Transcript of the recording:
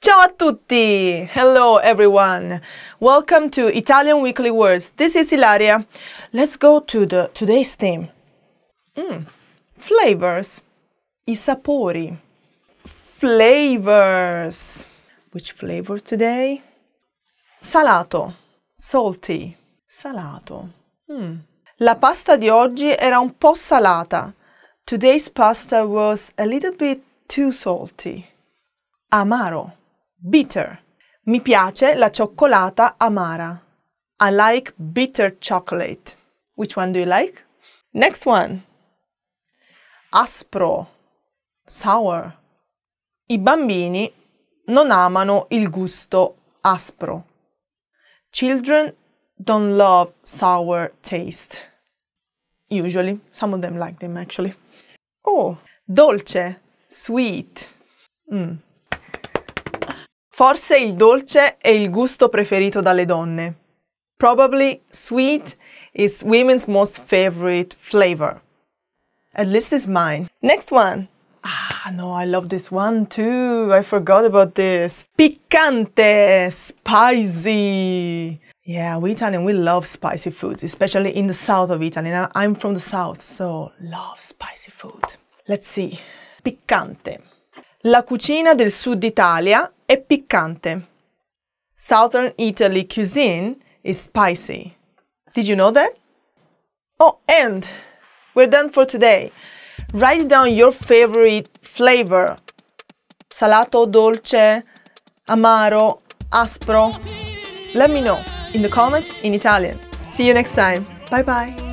Ciao a tutti! Hello everyone! Welcome to Italian Weekly Words. This is Ilaria. Let's go to the today's theme. Mm. Flavors. I sapori. Flavors. Which flavor today? Salato. Salty. Salato. Mm. La pasta di oggi era un po' salata. Today's pasta was a little bit too salty. Amaro. bitter. Mi piace la cioccolata amara. I like bitter chocolate. Which one do you like? Next one. Aspro. Sour. I bambini non amano il gusto aspro. Children don't love sour taste. Usually. Some of them like them actually. Oh, dolce. Sweet. Mm. Forse il dolce è il gusto preferito dalle donne. Probably sweet is women's most favorite flavor. At least it's mine. Next one. Ah, no, I love this one too. I forgot about this. Piccante, spicy. Yeah, we Italian, we love spicy foods, especially in the south of Italy. Now, I'm from the south, so love spicy food. Let's see. Piccante. La cucina del sud Italia è piccante. Southern Italy cuisine is spicy. Did you know that? Oh, and we're done for today. Write down your favorite flavor. Salato, dolce, amaro, aspro. Let me know in the comments in Italian. See you next time. Bye bye.